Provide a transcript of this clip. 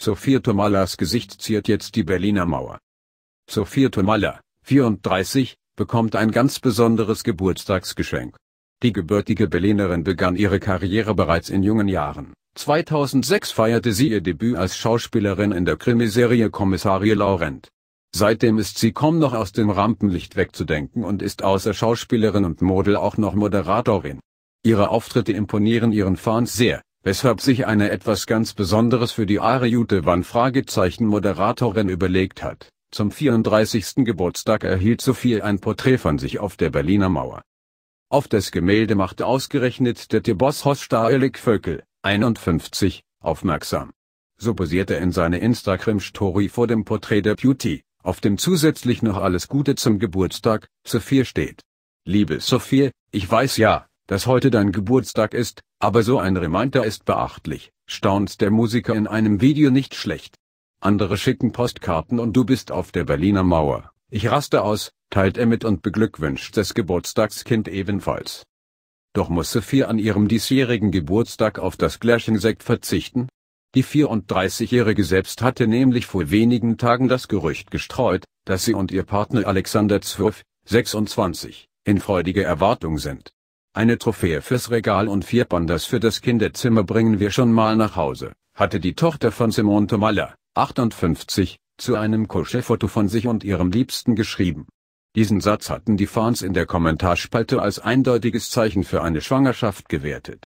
Sophia Tomalas Gesicht ziert jetzt die Berliner Mauer. Sophia Tomala, 34, bekommt ein ganz besonderes Geburtstagsgeschenk. Die gebürtige Berlinerin begann ihre Karriere bereits in jungen Jahren. 2006 feierte sie ihr Debüt als Schauspielerin in der Krimiserie Kommissarie Laurent. Seitdem ist sie kaum noch aus dem Rampenlicht wegzudenken und ist außer Schauspielerin und Model auch noch Moderatorin. Ihre Auftritte imponieren ihren Fans sehr, weshalb sich eine etwas ganz Besonderes für die Ariute Wann Fragezeichen moderatorin überlegt hat. Zum 34. Geburtstag erhielt Sophie ein Porträt von sich auf der Berliner Mauer. Auf das Gemälde macht ausgerechnet der Tibos Hostaelik Vöckel, 51, aufmerksam. So posierte in seine Instagram-Story vor dem Porträt der Beauty, auf dem zusätzlich noch alles Gute zum Geburtstag, Sophie steht. Liebe Sophie, ich weiß ja, dass heute dein Geburtstag ist, aber so ein Reminder ist beachtlich, staunt der Musiker in einem Video nicht schlecht. Andere schicken Postkarten und du bist auf der Berliner Mauer. Ich raste aus, teilt er mit und beglückwünscht das Geburtstagskind ebenfalls. Doch muss Sophie an ihrem diesjährigen Geburtstag auf das Glärchensekt verzichten? Die 34-Jährige selbst hatte nämlich vor wenigen Tagen das Gerücht gestreut, dass sie und ihr Partner Alexander Zwirf, 26, in freudiger Erwartung sind. Eine Trophäe fürs Regal und vier Panders für das Kinderzimmer bringen wir schon mal nach Hause, hatte die Tochter von Simone Tomalla, 58, zu einem couché von sich und ihrem Liebsten geschrieben. Diesen Satz hatten die Fans in der Kommentarspalte als eindeutiges Zeichen für eine Schwangerschaft gewertet